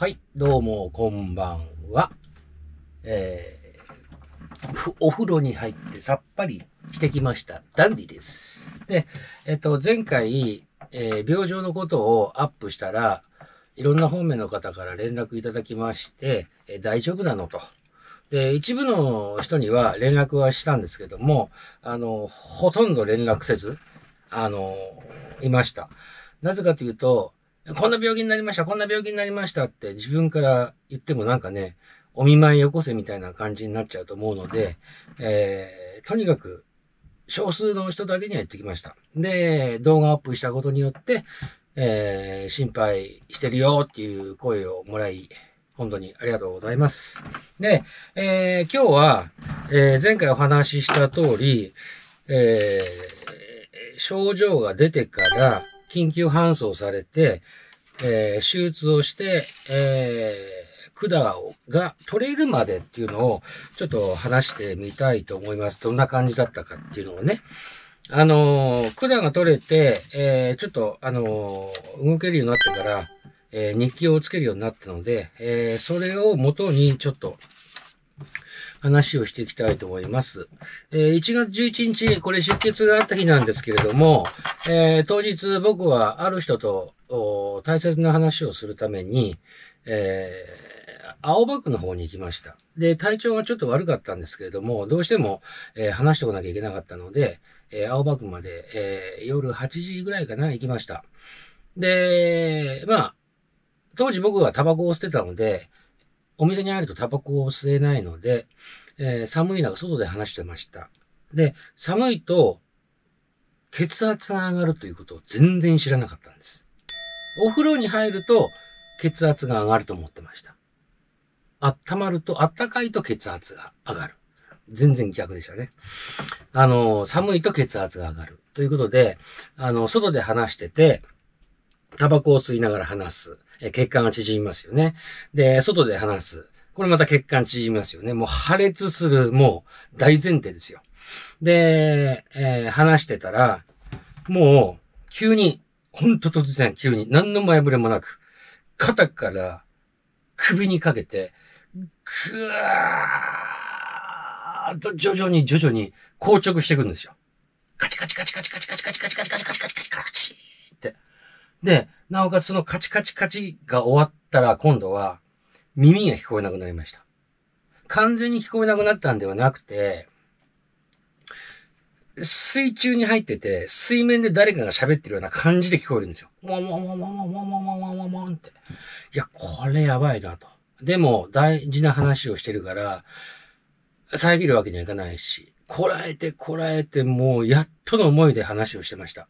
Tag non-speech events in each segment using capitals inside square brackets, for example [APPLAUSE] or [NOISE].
はい、どうも、こんばんは。えー、お風呂に入ってさっぱりしてきました。ダンディです。で、えっ、と、前回、えー、病状のことをアップしたら、いろんな方面の方から連絡いただきまして、えー、大丈夫なのと。で、一部の人には連絡はしたんですけども、あの、ほとんど連絡せず、あの、いました。なぜかというと、こんな病気になりました、こんな病気になりましたって自分から言ってもなんかね、お見舞いよこせみたいな感じになっちゃうと思うので、えー、とにかく少数の人だけには言ってきました。で、動画アップしたことによって、えー、心配してるよっていう声をもらい、本当にありがとうございます。で、えー、今日は、えー、前回お話しした通り、えー、症状が出てから、緊急搬送されて、えー、手術をして、えー、管が取れるまでっていうのをちょっと話してみたいと思います。どんな感じだったかっていうのをね。あのー、管が取れて、えー、ちょっと、あのー、動けるようになってから、えー、日記をつけるようになったので、えー、それを元にちょっと、話をしていきたいと思います。えー、1月11日、これ出血があった日なんですけれども、えー、当日僕はある人と大切な話をするために、えー、青葉区の方に行きました。で、体調がちょっと悪かったんですけれども、どうしても、え話しておかなきゃいけなかったので、え青葉区まで、え夜8時ぐらいかな、行きました。で、まあ、当時僕はタバコを捨てたので、お店に入るとタバコを吸えないので、えー、寒い中外で話してました。で、寒いと血圧が上がるということを全然知らなかったんです。お風呂に入ると血圧が上がると思ってました。温まると、暖かいと血圧が上がる。全然逆でしたね。あの、寒いと血圧が上がる。ということで、あの、外で話してて、タバコを吸いながら話す。え血管が縮みますよね。で、外で話す。これまた血管縮みますよね。もう破裂する、もう大前提ですよ。で、えー、話してたら、もう、急に、ほんと突然、急に、何の前触れもなく、肩から首にかけて、ぐーっと徐々に徐々に硬直していくんですよ。カチカチカチカチカチカチカチカチカチカチカチカチカチカチ。で、なおかつそのカチカチカチが終わったら今度は耳が聞こえなくなりました。完全に聞こえなくなったんではなくて、水中に入ってて、水面で誰かが喋ってるような感じで聞こえるんですよ。もももももももももももって。いや、これやばいなと。でも、大事な話をしてるから、遮るわけにはいかないし、こらえてこらえて、もうやっとの思いで話をしてました。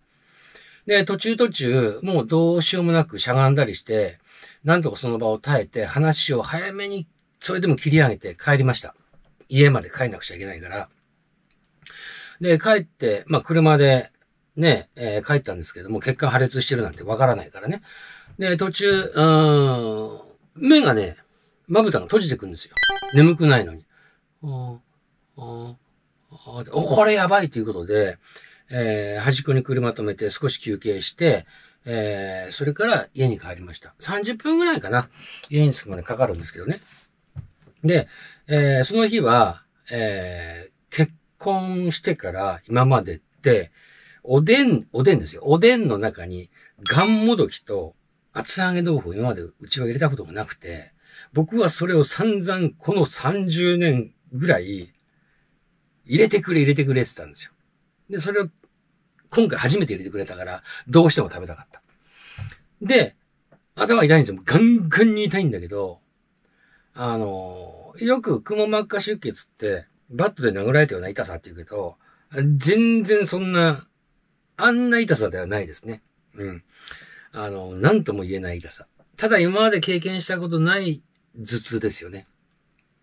で、途中途中、もうどうしようもなくしゃがんだりして、なんとかその場を耐えて、話を早めに、それでも切り上げて帰りました。家まで帰んなくちゃいけないから。で、帰って、まあ、車で、ね、えー、帰ったんですけども、血管破裂してるなんてわからないからね。で、途中、うーん、目がね、まぶたが閉じてくんですよ。眠くないのに。ああ、ああ、これやばいということで、えー、端っこに車止めて少し休憩して、えー、それから家に帰りました。30分ぐらいかな。家に着くまでかかるんですけどね。で、えー、その日は、えー、結婚してから今までって、おでん、おでんですよ。おでんの中に、がんもどきと厚揚げ豆腐を今までうちは入れたことがなくて、僕はそれを散々この30年ぐらい、入れてくれ入れてくれって言ったんですよ。で、それを今回初めて入れてくれたから、どうしても食べたかった。で、頭痛いんですよ。ガンガンに痛いんだけど、あの、よくくも膜下出血って、バットで殴られたような痛さって言うけど、全然そんな、あんな痛さではないですね。うん。あの、なんとも言えない痛さ。ただ今まで経験したことない頭痛ですよね。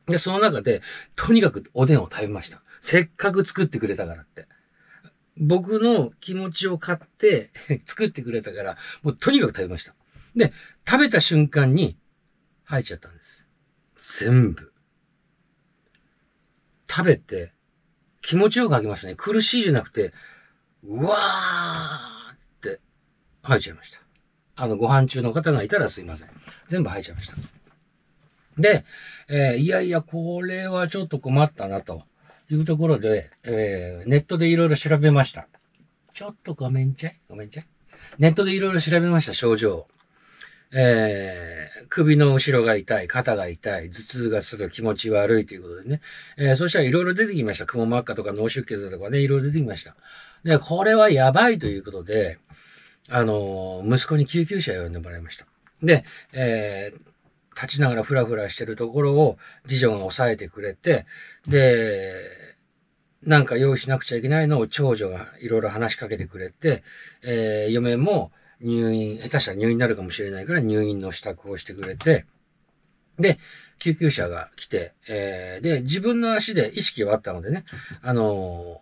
で、その中で、とにかくおでんを食べました。せっかく作ってくれたからって。僕の気持ちを買って [LAUGHS] 作ってくれたから、もうとにかく食べました。で、食べた瞬間に吐いちゃったんです。全部。食べて、気持ちよく吐きましたね。苦しいじゃなくて、うわーって吐いちゃいました。あの、ご飯中の方がいたらすいません。全部吐いちゃいました。で、えー、いやいや、これはちょっと困ったなと。いうところで、えー、ネットでいろいろ調べました。ちょっとごめんちゃいごめんちゃいネットでいろいろ調べました、症状。えー、首の後ろが痛い、肩が痛い、頭痛がする、気持ち悪いということでね。えー、そしたらいろいろ出てきました。くも膜下とか脳出血とかね、いろいろ出てきました。で、これはやばいということで、あのー、息子に救急車呼んでもらいました。で、えー、立ちながらふらふらしてるところを次女が抑えてくれて、で、なんか用意しなくちゃいけないのを長女がいろいろ話しかけてくれて、えー、嫁も入院、下手したら入院になるかもしれないから入院の支度をしてくれて、で、救急車が来て、えー、で、自分の足で意識はあったのでね、あの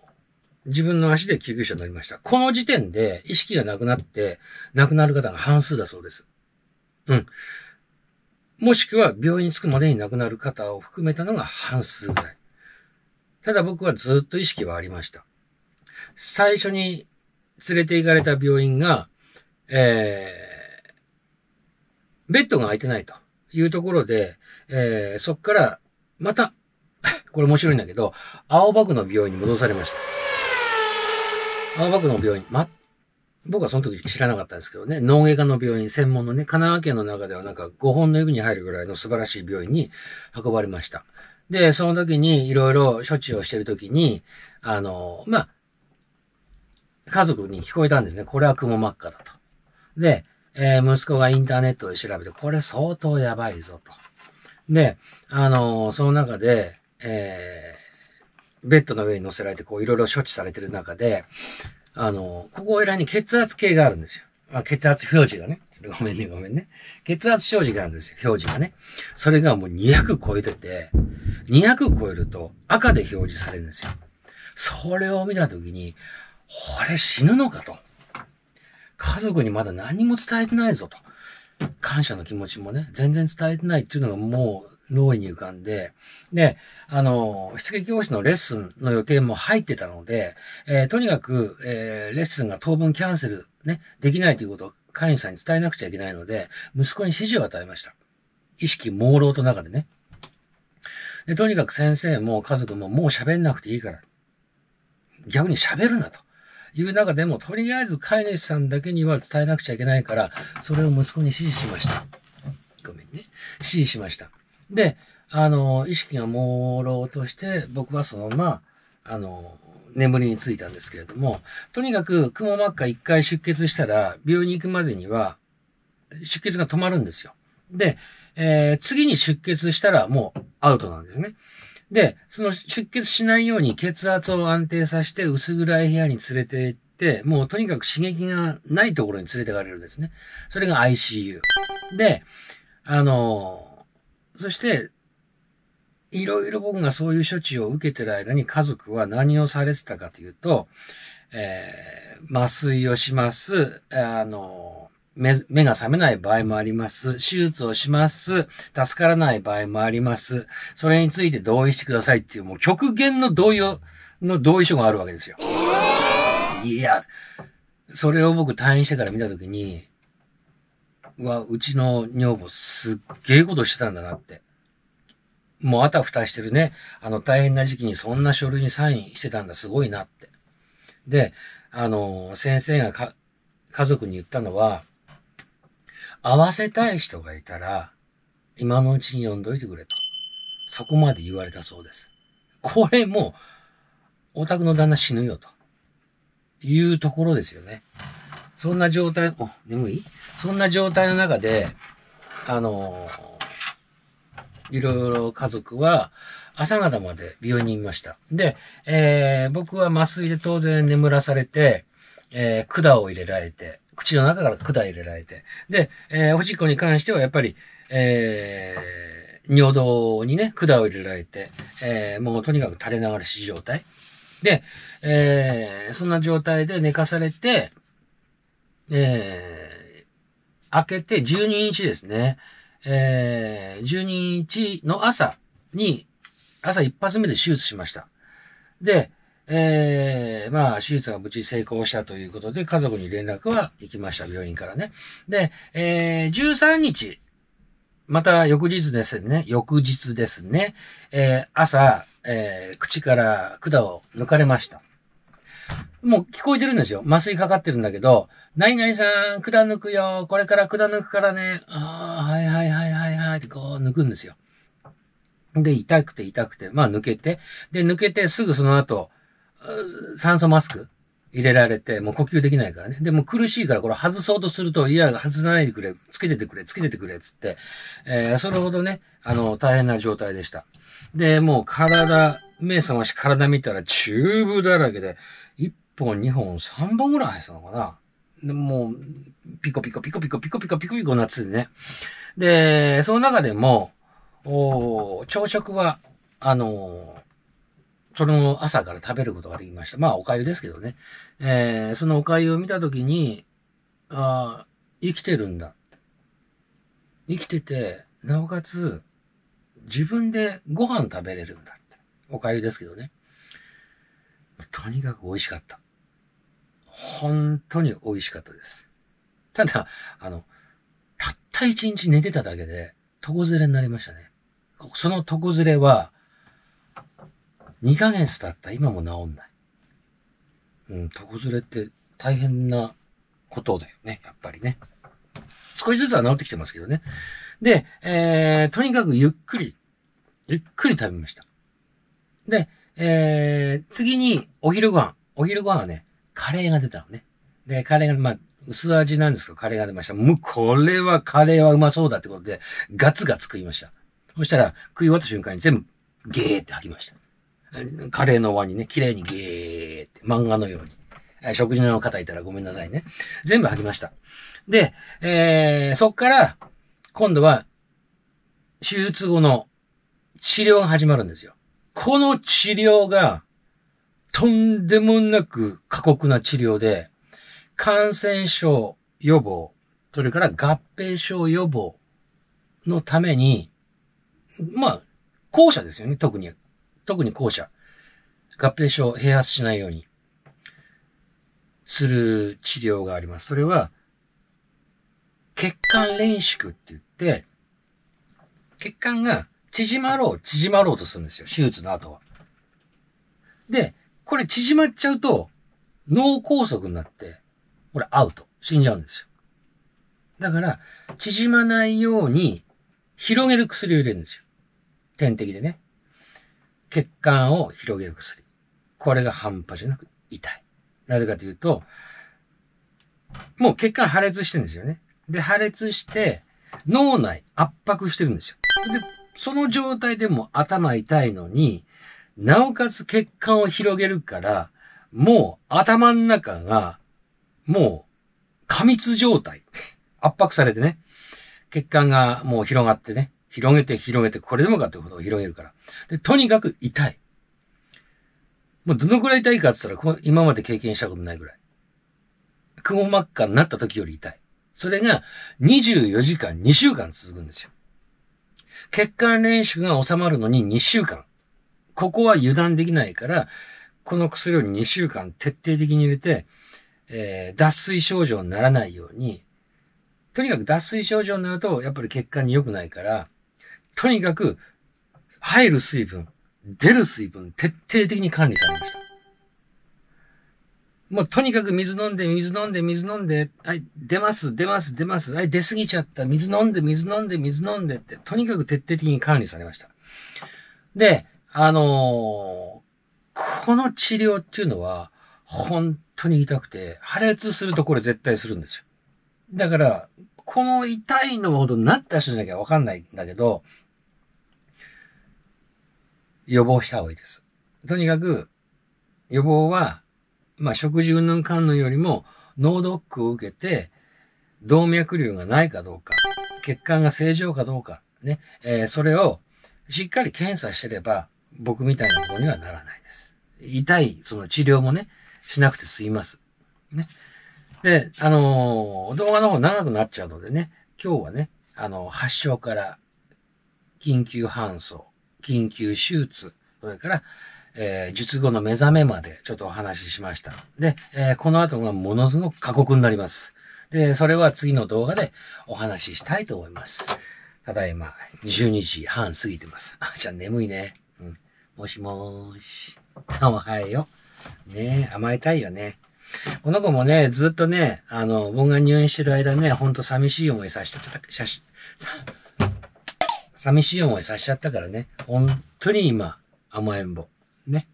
ー、自分の足で救急車になりました。この時点で意識がなくなって、亡くなる方が半数だそうです。うん。もしくは病院に着くまでに亡くなる方を含めたのが半数ぐらい。ただ僕はずっと意識はありました。最初に連れて行かれた病院が、えー、ベッドが空いてないというところで、えー、そっから、また、[LAUGHS] これ面白いんだけど、青葉区の病院に戻されました。青葉区の病院、ま、僕はその時知らなかったんですけどね、脳外科の病院、専門のね、神奈川県の中ではなんか5本の指に入るぐらいの素晴らしい病院に運ばれました。で、その時にいろいろ処置をしてる時に、あの、まあ、家族に聞こえたんですね。これは雲真っ赤だと。で、えー、息子がインターネットで調べて、これ相当やばいぞと。で、あのその中で、えー、ベッドの上に乗せられて、こう、いろいろ処置されてる中で、あのここらに血圧計があるんですよ。あ血圧表示がね。[LAUGHS] ごめんね、ごめんね。血圧表示があるんですよ、表示がね。それがもう200超えてて、200超えると赤で表示されるんですよ。それを見たときに、これ死ぬのかと。家族にまだ何も伝えてないぞと。感謝の気持ちもね、全然伝えてないっていうのがもう脳裏に浮かんで、で、あの、出撃教師のレッスンの予定も入ってたので、えー、とにかく、えー、レッスンが当分キャンセルね、できないということを会員さんに伝えなくちゃいけないので、息子に指示を与えました。意識朦朧と中でね。で、とにかく先生も家族ももう喋んなくていいから、逆に喋るなと。いう中でも、とりあえず飼い主さんだけには伝えなくちゃいけないから、それを息子に指示しました。ごめんね。指示しました。で、あの、意識が朦朧として、僕はそのまま、あの、眠りについたんですけれども、とにかく、蜘蛛膜下一回出血したら、病院に行くまでには、出血が止まるんですよ。で、えー、次に出血したらもうアウトなんですね。で、その出血しないように血圧を安定させて薄暗い部屋に連れて行って、もうとにかく刺激がないところに連れて行かれるんですね。それが ICU。で、あのー、そして、いろいろ僕がそういう処置を受けてる間に家族は何をされてたかというと、えー、麻酔をします。あの、目、目が覚めない場合もあります。手術をします。助からない場合もあります。それについて同意してくださいっていう、もう極限の同意を、の同意書があるわけですよ。いや、それを僕退院してから見たときに、うわ、うちの女房すっげえことしてたんだなって。もうあたふたしてるね、あの大変な時期にそんな書類にサインしてたんだ、すごいなって。で、あの、先生がか、家族に言ったのは、会わせたい人がいたら、今のうちに読んどいてくれと。そこまで言われたそうです。これもオお宅の旦那死ぬよと。いうところですよね。そんな状態、お、眠いそんな状態の中で、あのーいろいろ家族は朝方まで病院にいました。で、えー、僕は麻酔で当然眠らされて、えー、管を入れられて、口の中から管入れられて、で、えー、おしっこに関してはやっぱり、えー、尿道にね、管を入れられて、えー、もうとにかく垂れ流し状態。で、えー、そんな状態で寝かされて、えー、開けて12日ですね。えー、12日の朝に、朝一発目で手術しました。で、えー、まあ、手術が無事成功したということで、家族に連絡は行きました、病院からね。で、えー、13日、また翌日ですね、翌日ですね、えー、朝、えー、口から管を抜かれました。もう聞こえてるんですよ。麻酔かかってるんだけど、何々さん、管抜くよ。これから管抜くからね。ああ、はいはいはいはいはいってこう抜くんですよ。で、痛くて痛くて、まあ抜けて。で、抜けてすぐその後、酸素マスク入れられて、もう呼吸できないからね。でも苦しいからこれ外そうとすると、いや、外さないでくれ、つけててくれ、つけててくれ、つって、えー、それほどね、あの、大変な状態でした。で、もう体、目覚まし体見たらチューブだらけで、本、2本、3本ぐらい入ってたのかな。でもう、ピコピコピコピコピコピコピコピコなっててね。で、その中でも、お朝食は、あのー、その朝から食べることができました。まあ、お粥ですけどね。えー、そのお粥を見たときに、ああ、生きてるんだ。生きてて、なおかつ、自分でご飯食べれるんだって。お粥ですけどね。とにかく美味しかった。本当に美味しかったです。ただ、あの、たった一日寝てただけで、床ずれになりましたね。その床ずれは、2ヶ月経った今も治んない。うん、床ずれって大変なことだよね、やっぱりね。少しずつは治ってきてますけどね。で、えー、とにかくゆっくり、ゆっくり食べました。で、えー、次にお昼ご飯。お昼ご飯はね、カレーが出たのね。で、カレーが、まあ、薄味なんですけど、カレーが出ました。もう、これはカレーはうまそうだってことで、ガツガツ食いました。そしたら、食い終わった瞬間に全部、ゲーって吐きました。カレーの輪にね、綺麗にゲーって、漫画のように。食事の方いたらごめんなさいね。全部吐きました。で、えー、そっから、今度は、手術後の治療が始まるんですよ。この治療が、とんでもなく過酷な治療で、感染症予防、それから合併症予防のために、まあ、後者ですよね、特に。特に後者。合併症を併発しないようにする治療があります。それは、血管練縮って言って、血管が縮まろう、縮まろうとするんですよ、手術の後は。で、これ縮まっちゃうと、脳梗塞になって、これアウト。死んじゃうんですよ。だから、縮まないように、広げる薬を入れるんですよ。点滴でね。血管を広げる薬。これが半端じゃなく痛い。なぜかというと、もう血管破裂してるんですよね。で、破裂して、脳内圧迫してるんですよ。で、その状態でも頭痛いのに、なおかつ血管を広げるから、もう頭の中が、もう過密状態。圧迫されてね。血管がもう広がってね。広げて広げて、これでもかというとを広げるから。で、とにかく痛い。もうどのくらい痛いかって言ったら、今まで経験したことないぐらい。くも膜下になった時より痛い。それが24時間2週間続くんですよ。血管練習が収まるのに2週間。ここは油断できないから、この薬を2週間徹底的に入れて、えー、脱水症状にならないように、とにかく脱水症状になると、やっぱり血管に良くないから、とにかく、入る水分、出る水分、徹底的に管理されました。もうとにかく水飲んで、水飲んで、水飲んで、はい、出ます、出ます、出ます、はい、出過ぎちゃった、水飲んで、水飲んで、水飲んでって、とにかく徹底的に管理されました。で、あのー、この治療っていうのは、本当に痛くて、破裂するとこれ絶対するんですよ。だから、この痛いのほどなった人じゃなきゃわかんないんだけど、予防した方がいいです。とにかく、予防は、まあ、食事云々観音よりも、脳ドックを受けて、動脈瘤がないかどうか、血管が正常かどうか、ね、えー、それをしっかり検査してれば、僕みたいなものにはならないです。痛い、その治療もね、しなくて済みます。ね。で、あのー、動画の方長くなっちゃうのでね、今日はね、あの、発症から、緊急搬送、緊急手術、それから、えー、術後の目覚めまでちょっとお話ししました。で、えー、この後がものすごく過酷になります。で、それは次の動画でお話ししたいと思います。ただいま、12時半過ぎてます。あ、じゃあ眠いね。もしもーし。おはよう。ね甘えたいよね。この子もね、ずっとね、あの、僕が入院してる間ね、ほんと寂しい思いさせった、しゃし、さ、寂しい思いさせちゃったからね、本当に今、甘えん坊。ね。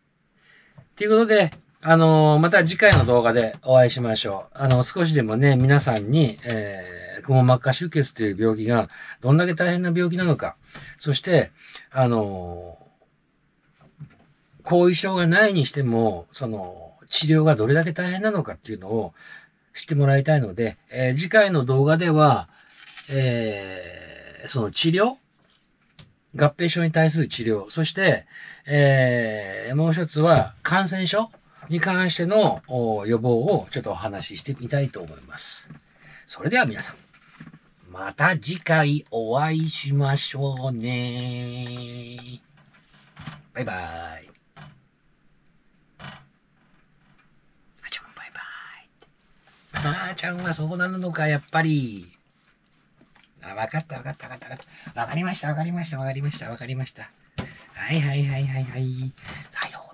ということで、あのまた次回の動画でお会いしましょう。あの、少しでもね、皆さんに、えー、くも膜下出血という病気が、どんだけ大変な病気なのか、そして、あのー後遺症がないにしても、その、治療がどれだけ大変なのかっていうのを知ってもらいたいので、えー、次回の動画では、えー、その治療合併症に対する治療。そして、えー、もう一つは感染症に関しての予防をちょっとお話ししてみたいと思います。それでは皆さん、また次回お会いしましょうね。バイバイ。まーちゃんはそうなるのか、やっぱり。あ、わかったわかったわかったわかった。わかりましたわかりましたわかりましたわかりました。はいはいはいはいはい。さよう